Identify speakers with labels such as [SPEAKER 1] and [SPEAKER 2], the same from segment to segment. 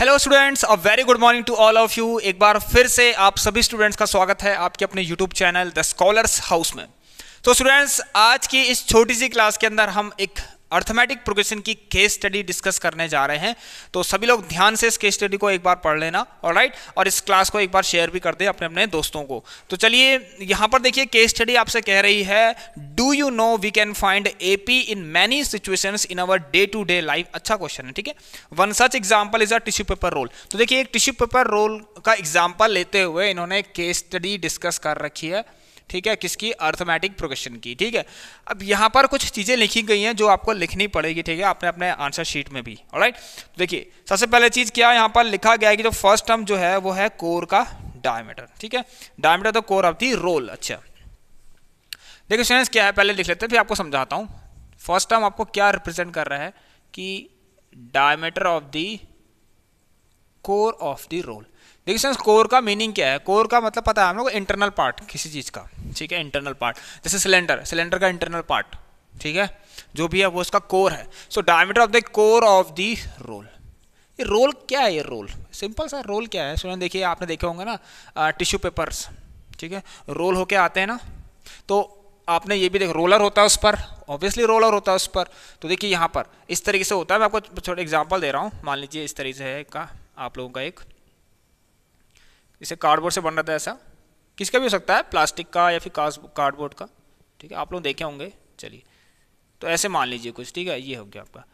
[SPEAKER 1] Hello students a very good morning to all of you एक बार फिर से आप सभी स्टूडेंट्स का स्वागत है आपके अपने YouTube channel the scholars house में तो स्टूडेंट्स आज की इस छोटी सी क्लास के अंदर हम एक अर्थमेटिक प्रोग्रेशन की केस स्टडी डिस्कस करने जा रहे हैं तो सभी लोग ध्यान से इस केस स्टडी को एक बार पढ़ लेना और राइट और इस क्लास को एक बार शेयर भी कर दें अपने अपने दोस्तों को तो चलिए यहाँ पर देखिए केस स्टडी आपसे कह रही है do you know we can find A P in many situation in our day to day life अच्छा क्वेश्चन है ठीक है one such example is a tissue paper roll तो देखिए एक टिश्यू पेपर रोल का एग्जाम्पल लेते हुए इन्होंने केस स्टडी डिस्कस कर रखी है ठीक है किसकी अर्थमेटिक प्रोग्रेशन की ठीक है अब यहाँ पर कुछ चीज़ें लिखी गई हैं जो आपको लिखनी पड़ेगी ठीक है आपने अपने आंसर शीट में भी राइट देखिए सबसे पहले चीज़ क्या यहाँ पर लिखा गया है कि जो फर्स्ट टर्म जो है वो है कोर का डायमीटर ठीक है डायमीटर तो कोर ऑफ थी रोल अच्छा देखिए स्टूडेंट्स क्या है पहले लिख लेते हैं फिर आपको समझाता हूँ फर्स्ट टर्म आपको क्या रिप्रेजेंट कर रहा है कि diameter of the core of the roll देखिए स्टूडेंट्स कोर का मीनिंग क्या है कोर का मतलब पता है हम लोग इंटरनल पार्ट किसी चीज़ का ठीक है इंटरनल पार्ट जैसे सिलेंडर सिलेंडर का इंटरनल पार्ट ठीक है जो भी है वो उसका कोर है so diameter of the core of the roll ये रोल क्या है ये रोल सिंपल सा रोल क्या है स्टूडेंट देखिए आपने देखे होंगे ना टिश्यू पेपर्स ठीक है रोल होके आते हैं ना तो आपने ये भी देख रोलर होता है उस पर ऑब्वियसली रोलर होता है उस पर तो देखिए यहाँ पर इस तरीके से होता है मैं आपको छोटे एग्जाम्पल दे रहा हूँ मान लीजिए इस तरीके से है का आप लोगों का एक इसे कार्डबोर्ड से बन रहा था ऐसा किसका भी हो सकता है प्लास्टिक का या फिर कार्डबोर्ड का ठीक है आप लोग देखे होंगे चलिए तो ऐसे मान लीजिए कुछ ठीक है ये हो गया आपका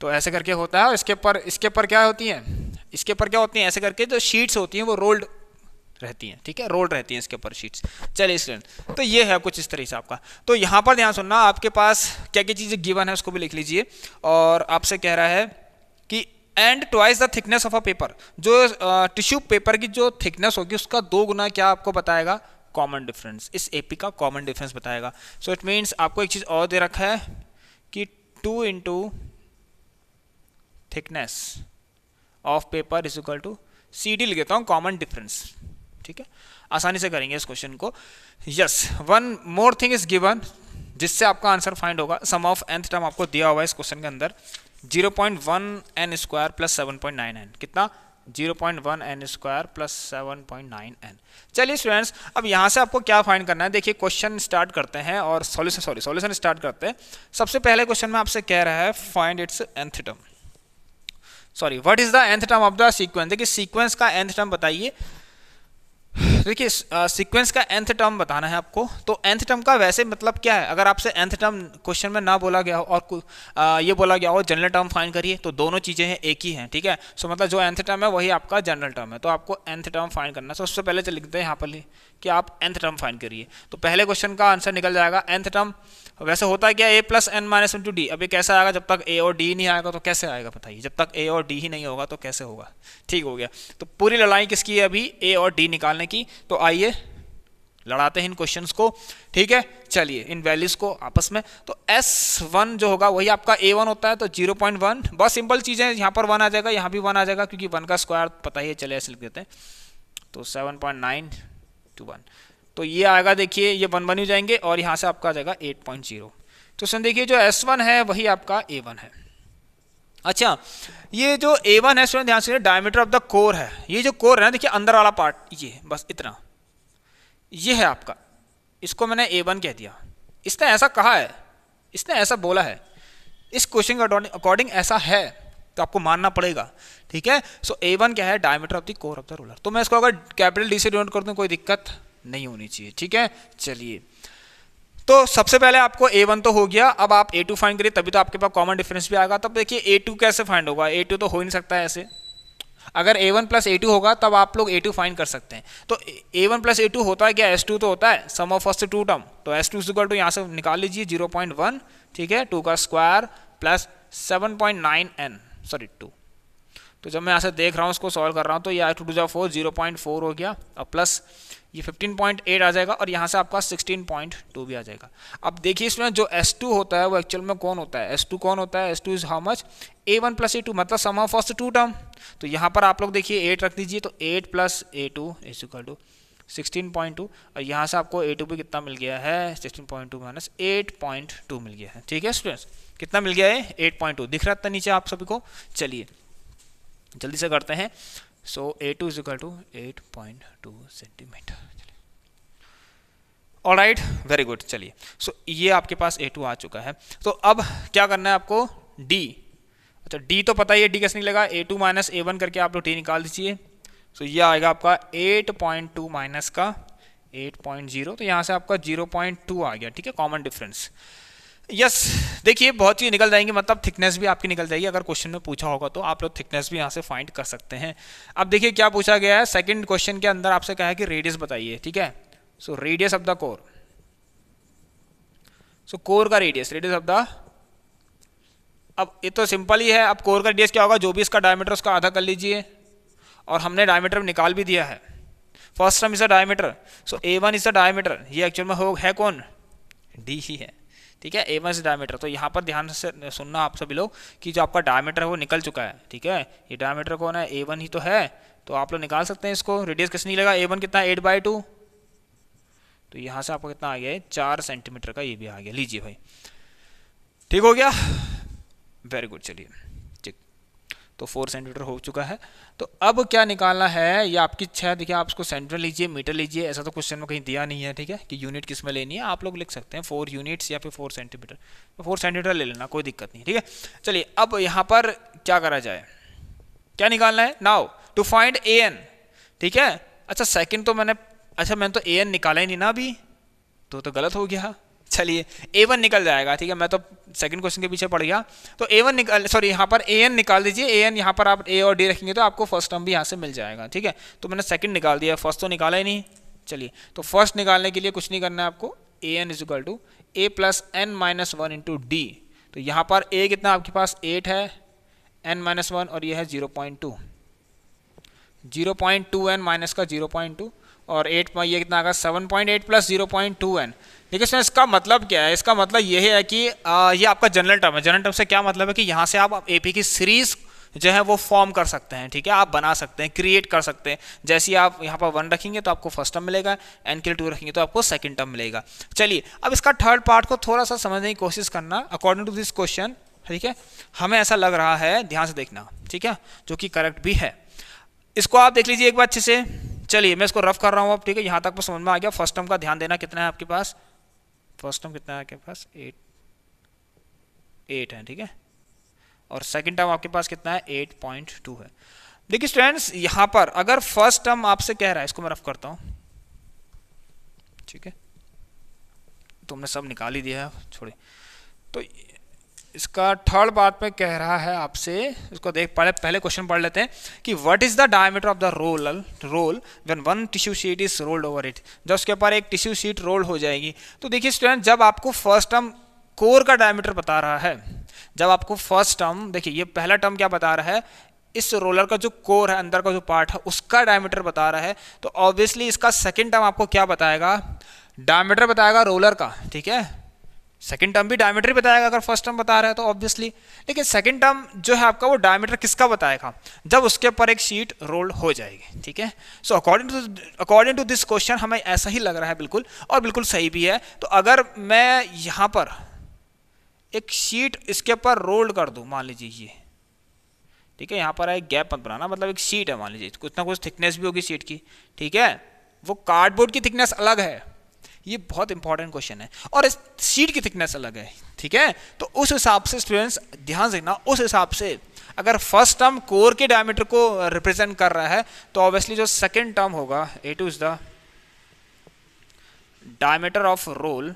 [SPEAKER 1] तो ऐसे करके होता है और इसके पर इसके पर क्या होती हैं इसके ऊपर क्या होती हैं ऐसे करके जो शीट्स होती हैं वो रोल्ड रहती हैं ठीक है रोल्ड रहती हैं इसके ऊपर शीट्स चलिए स्टूडेंट तो ये है कुछ इस तरह से आपका तो यहाँ पर ध्यान सुनना आपके पास क्या क्या चीज़ें गिवन है उसको भी लिख लीजिए और आपसे कह रहा है कि and twice the thickness of a paper जो टिश्यू uh, पेपर की जो थिकनेस होगी उसका दो गुना क्या आपको बताएगा कॉमन डिफरेंस इस एपी का कॉमन डिफरेंस बताएगा सो इट मीन्स आपको एक चीज़ और दे रखा है कि two into thickness of paper is equal to C D लिखता हूँ कॉमन डिफरेंस ठीक है आसानी से करेंगे इस क्वेश्चन को yes one more thing is given जिससे आपका आंसर फाइंड होगा सम ऑफ एंथ टर्म आपको दिया हुआ है इस क्वेश्चन के अंदर zero point one N square plus seven point nine N कितना zero point one N square plus seven point nine N चलिए स्टूडेंट्स अब यहाँ से आपको क्या फाइंड करना है देखिए क्वेश्चन स्टार्ट करते हैं और सॉल्यूशन सॉरी सॉल्यूशन स्टार्ट करते हैं सबसे पहले क्वेश्चन में आपसे कह रहा है find its nth sorry what is the nth term of the sequence देखिए सीक्वेंस का एंथ टर्म बताइए देखिए सीक्वेंस का एंथ टर्म बताना है आपको तो एंथ टर्म का वैसे मतलब क्या है अगर आपसे एंथ टर्म क्वेश्चन में ना बोला गया हो और आ, ये बोला गया हो जनरल टर्म फाइन करिए तो दोनों चीज़ें हैं एक ही हैं ठीक है सो मतलब जो एंथ टर्म है वही आपका जनरल टर्म है तो आपको एंथ टर्म फाइन करना सो सबसे पहले चल लिखते हैं यहाँ पर कि आप एंथ टर्म फाइन करिए तो पहले क्वेश्चन का आंसर निकल जाएगा एंथ टर्म वैसे होता है क्या A plus N minus two D अभी कैसे आएगा जब तक ए और डी नहीं आएगा तो कैसे आएगा बताइए जब तक ए और डी ही नहीं होगा तो कैसे होगा ठीक हो गया तो पूरी लड़ाई किसकी है अभी ए और डी निकालने की तो आइए लड़ाते हैं इन क्वेश्चंस को ठीक है चलिए इन वैल्यूज को आपस में तो S1 जो होगा वही आपका A1 होता है तो 0.1 बहुत सिंपल चीजें यहां यहाँ पर वन आ जाएगा यहाँ भी वन आ जाएगा क्योंकि वन का स्क्वायर पता ही है चले ऐसे लिख देते हैं तो 7.9 टू वन तो ये आएगा देखिए ये वन बन ही जाएंगे और यहाँ से आपका आ जाएगा एट तो सर देखिए जो S1 है वही आपका वन है अच्छा ये जो ए वन है स्टूडेंट ध्यान से डायमीटर ऑफ द कोर है ये जो कोर है ना देखिए अंदर वाला पार्ट ये बस इतना ये है आपका इसको मैंने ए वन कह दिया इसने ऐसा कहा है इसने ऐसा बोला है इस क्वेश्चन के अकॉर्डिंग ऐसा है तो आपको मानना पड़ेगा ठीक है सो ए वन क्या है diameter of the core of the roller तो मैं इसको अगर कैपिटल डी से डिनोट कर दूँ कोई दिक्कत नहीं होनी चाहिए ठीक है चलिए तो सबसे पहले आपको ए वन तो हो गया अब आप ए टू फाइंड करिए तभी तो आपके पास कॉमन डिफरेंस भी आएगा तब देखिए ए टू कैसे फाइंड होगा ए टू तो हो ही नहीं सकता है ऐसे अगर A one plus A two होगा तब आप लोग ए टू फाइंड कर सकते हैं तो A one plus A two होता है क्या एस टू तो होता है sum of first two term तो एस टू इजिकल टू यहाँ से निकाल लीजिए जीरो पॉइंट वन ठीक है टू का square plus seven point nine n sorry two तो जब मैं यहाँ से देख रहा हूँ उसको सॉल्व कर रहा हूँ तो ये आई टू टू जो फोर जीरो पॉइंट फोर हो गया और प्लस ये फिफ्टीन पॉइंट एट आ जाएगा और यहाँ से आपका सिक्सटीन पॉइंट टू भी आ जाएगा अब देखिए इसमें जो एस टू होता है वो एक्चुअल में कौन होता है एस टू कौन होता है s two is how much a one plus A two मतलब sum of first two term तो यहाँ पर आप लोग देखिए एट रख दीजिए तो eight plus A two is equal to sixteen point two और यहाँ से आपको ए टू भी कितना मिल गया है sixteen point two minus eight point two मिल गया है ठीक है स्टूडेंट्स कितना मिल गया है एट पॉइंट टू दिख रहा था नीचे आप सभी को चलिए जल्दी से करते हैं so a two is equal to eight point two centimetre और राइट वेरी गुड चलिए सो ये आपके पास ए टू आ चुका है तो so, अब क्या करना है आपको डी अच्छा डी तो पता ही है डी कैसे निकलेगा a two minus a one करके आप लोग डी निकाल दीजिए सो so, ये आएगा आपका एट पॉइंट टू माइनस का एट पॉइंट जीरो तो यहाँ से आपका जीरो पॉइंट टू आ गया ठीक है कॉमन डिफरेंस यस देखिए बहुत ही निकल जाएंगे मतलब थिकनेस भी आपकी निकल जाएगी अगर क्वेश्चन में पूछा होगा तो आप लोग थिकनेस भी यहाँ से फाइंड कर सकते हैं अब देखिए क्या पूछा गया है सेकंड क्वेश्चन के अंदर आपसे कहा है कि रेडियस बताइए ठीक है so radius of the core so core का रेडियस रेडियस ऑफ द अब ये तो सिंपल ही है अब कोर का रेडियस क्या होगा जो भी इसका डायमीटर उसका आधा कर लीजिए और हमने डायमीटर निकाल भी दिया है first term is a diameter so a one is a diameter ये एक्चुअल में हो है कौन डी ही है ठीक है ए वन से डायमीटर तो यहाँ पर ध्यान से सुनना आप सभी लोग कि जो आपका डायमीटर है वो निकल चुका है ठीक है ये डायमीटर कौन है ए वन ही तो है तो आप लोग निकाल सकते हैं इसको रेडियस किस नहीं लगा ए वन कितना एट बाई टू तो यहाँ से आपको कितना आ गया है चार सेंटीमीटर का ये भी आ गया लीजिए भाई ठीक हो गया वेरी गुड चलिए तो फोर सेंटीमीटर हो चुका है तो अब क्या निकालना है ये आपकी छः देखिए आप उसको सेंटर लीजिए मीटर लीजिए ऐसा तो क्वेश्चन में कहीं दिया नहीं है ठीक है कि यूनिट किस में लेनी है आप लोग लिख सकते हैं फोर यूनिट्स या फिर फोर सेंटीमीटर तो फोर सेंटीमीटर ले लेना कोई दिक्कत नहीं ठीक है चलिए अब यहाँ पर क्या करा जाए क्या निकालना है now to find a n ठीक है अच्छा सेकेंड तो मैंने अच्छा मैंने तो ए एन निकाला ही नहीं ना अभी तो तो गलत हो गया चलिए ए वन निकल जाएगा ठीक है मैं तो सेकंड क्वेश्चन के पीछे पड़ गया तो ए वन निकल सॉरी यहाँ पर ए एन निकाल दीजिए ए एन यहाँ पर आप ए और डी रखेंगे तो आपको फर्स्ट टर्म भी यहाँ से मिल जाएगा ठीक है तो मैंने सेकंड निकाल दिया फर्स्ट तो निकाला ही नहीं चलिए तो फर्स्ट निकालने के लिए कुछ नहीं करना है आपको a n is equal to a plus N minus one into d तो यहाँ पर ए कितना आपके पास एट है एन माइनस वन और यह है zero point two zero point two n minus का जीरो पॉइंट टू और एट ये कितना आगा seven point eight plus zero point two n देखिए इसमें इसका मतलब क्या है इसका मतलब ये है कि आ, ये आपका जनरल टर्म है जनरल टर्म से क्या मतलब है कि यहाँ से आप ए की सीरीज़ जो है वो फॉर्म कर सकते हैं ठीक है आप बना सकते हैं क्रिएट कर सकते हैं जैसे ही आप यहाँ पर वन रखेंगे तो आपको फर्स्ट टर्म मिलेगा एन के लिए टू रखेंगे तो आपको सेकंड टर्म मिलेगा चलिए अब इसका थर्ड पार्ट को थोड़ा सा समझने की कोशिश करना अकॉर्डिंग टू दिस क्वेश्चन ठीक है हमें ऐसा लग रहा है ध्यान से देखना ठीक है जो कि करेक्ट भी है इसको आप देख लीजिए एक बार अच्छे से चलिए मैं इसको रफ कर रहा हूँ अब ठीक है यहाँ तक पर समझ में आ गया फर्स्ट टर्म का ध्यान देना कितना है आपके पास फर्स्ट टर्म कितना है आपके पास एट एट है ठीक है और सेकेंड टर्म आपके पास कितना है एट पॉइंट टू है देखिए स्टूडेंट्स यहाँ पर अगर फर्स्ट टर्म आपसे कह रहा है इसको मैं रफ करता हूँ ठीक है तुमने सब निकाल ही दिया है छोड़े तो इसका थर्ड पार्ट में कह रहा है आपसे इसको देख पहले पहले क्वेश्चन पढ़ लेते हैं कि what is the diameter of the roll roll when one tissue sheet is rolled over it जब उसके ऊपर एक टिश्यू शीट रोल हो जाएगी तो देखिए स्टूडेंट जब आपको फर्स्ट टर्म कोर का डायमीटर बता रहा है जब आपको फर्स्ट टर्म देखिए ये पहला टर्म क्या बता रहा है इस रोलर का जो कोर है अंदर का जो पार्ट है उसका डायमीटर बता रहा है तो ऑब्वियसली इसका सेकेंड टर्म आपको क्या बताएगा डायमीटर बताएगा रोलर का ठीक है सेकेंड टर्म भी डायमीटर ही बताएगा अगर फर्स्ट टर्म बता रहा है तो ऑब्वियसली लेकिन सेकेंड टर्म जो है आपका वो डायमीटर किसका बताएगा जब उसके ऊपर एक शीट रोल्ड हो जाएगी ठीक है so according to according to this question हमें ऐसा ही लग रहा है बिल्कुल और बिल्कुल सही भी है तो अगर मैं यहाँ पर एक शीट इसके ऊपर रोल्ड कर दूँ मान लीजिए ये ठीक है यहाँ पर एक गैप मत बनाना मतलब एक शीट है मान लीजिए कुछ ना कुछ थिकनेस भी होगी शीट की ठीक है वो कार्डबोर्ड की थिकनेस अलग है ये बहुत इंपॉर्टेंट क्वेश्चन है और इस सीट की थिकनेस अलग है ठीक है तो उस हिसाब से स्टूडेंट्स ध्यान से ना उस हिसाब से अगर फर्स्ट टर्म कोर के डायमीटर को रिप्रेजेंट कर रहा है तो ऑब्वियसली जो सेकेंड टर्म होगा a two is the diameter of roll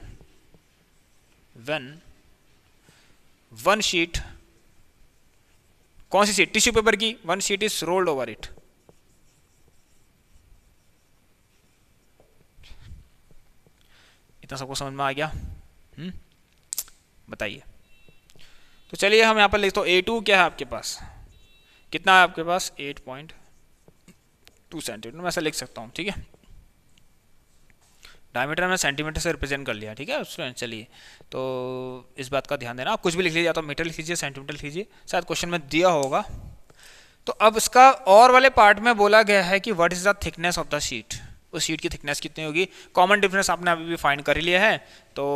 [SPEAKER 1] when one sheet कौन सी सीट टिश्यू पेपर की one sheet is rolled over it इतना सबको समझ में आ गया हम्म? बताइए तो चलिए हम यहाँ पर लिखते तो ए टू क्या है आपके पास कितना है आपके पास एट पॉइंट टू सेंटीमीटर मैं ऐसा लिख सकता हूँ ठीक है डायमीटर में सेंटीमीटर से रिप्रेजेंट कर लिया ठीक है स्टूडेंट चलिए तो इस बात का ध्यान देना आप कुछ भी लिख लीजिए या तो मीटर लिख लीजिए सेंटीमीटर लिख लीजिए शायद क्वेश्चन में दिया होगा तो अब इसका और वाले पार्ट में बोला गया है कि what is the thickness of the sheet उस शीट की थिकनेस कितनी होगी कॉमन डिफरेंस आपने अभी भी फाइंड कर लिया है तो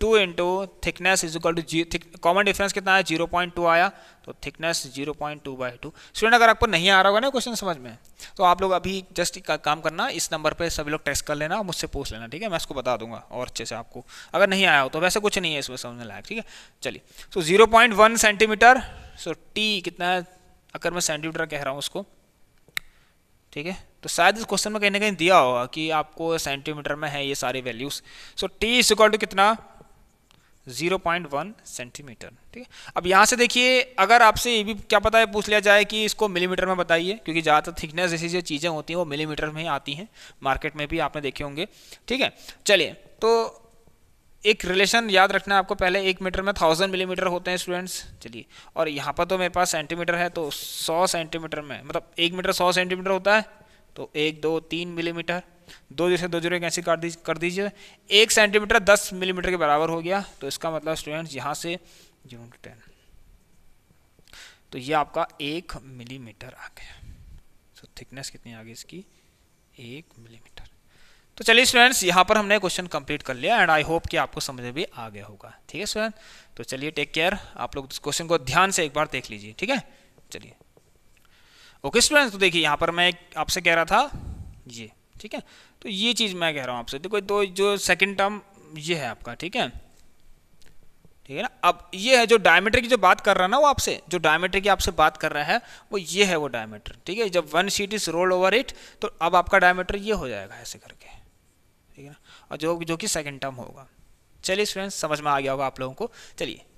[SPEAKER 1] two into thickness is equal to common difference कितना है जीरो पॉइंट टू आया तो thickness zero point two by two student अगर आपको नहीं आ रहा होगा ना क्वेश्चन समझ में तो आप लोग अभी जस्ट का, काम करना इस नंबर पे सभी लोग टेस्ट कर लेना और मुझसे पूछ लेना ठीक है मैं उसको बता दूंगा और अच्छे से आपको अगर नहीं आया हो तो वैसे कुछ नहीं है इसमें समझने लायक ठीक है चलिए so zero point one centimetre so t कितना है अगर मैं सेंटीमीटर कह रहा हूँ उसको ठीक है तो शायद इस क्वेश्चन में कहीं ना कहीं दिया होगा कि आपको सेंटीमीटर में है ये सारे values so t is equal to कितना 0.1 सेंटीमीटर ठीक है अब यहाँ से देखिए अगर आपसे ये भी क्या पता है पूछ लिया जाए कि इसको मिलीमीटर में बताइए क्योंकि ज़्यादातर थिकनेस जैसी जो चीज़ें होती हैं वो मिलीमीटर में ही आती हैं मार्केट में भी आपने देखे होंगे ठीक है चलिए तो एक रिलेशन याद रखना है आपको पहले एक मीटर में थाउजेंड मिलीमीटर होते हैं स्टूडेंट्स चलिए और यहाँ पर तो मेरे पास सेंटीमीटर है तो सौ सेंटीमीटर में मतलब एक मीटर सौ सेंटीमीटर होता है तो एक दो तीन मिलीमीटर दो जैसे दो जीरो कैसे कर दीजिए कर दीजिए एक सेंटीमीटर दस मिलीमीटर के बराबर हो गया तो इसका मतलब स्टूडेंट्स यहाँ से जीरो टू टेन तो ये आपका एक मिलीमीटर आ गया सो so, थिकनेस कितनी आ गई इसकी एक मिलीमीटर तो चलिए स्टूडेंट्स यहाँ पर हमने क्वेश्चन कंप्लीट कर लिया एंड आई होप कि आपको समझ में भी आ गया होगा ठीक है स्टूडेंट तो चलिए टेक केयर आप लोग क्वेश्चन को ध्यान से एक बार देख लीजिए ठीक है चलिए ओके स्टूडेंट्स तो देखिए यहाँ पर मैं आपसे कह रहा था ये ठीक है तो ये चीज़ मैं कह रहा हूँ आपसे देखो तो जो सेकेंड टर्म ये है आपका ठीक है ठीक है ना अब ये है जो डायमीटर की जो बात कर रहा है ना वो आपसे जो डायमीटर की आपसे बात कर रहा है वो ये है वो डायमीटर ठीक है जब one sheet is roll over it तो अब आपका डायमीटर ये हो जाएगा ऐसे करके ठीक है ना और जो जो कि सेकेंड टर्म होगा चलिए स्टूडेंट्स समझ में आ गया होगा आप लोगों को चलिए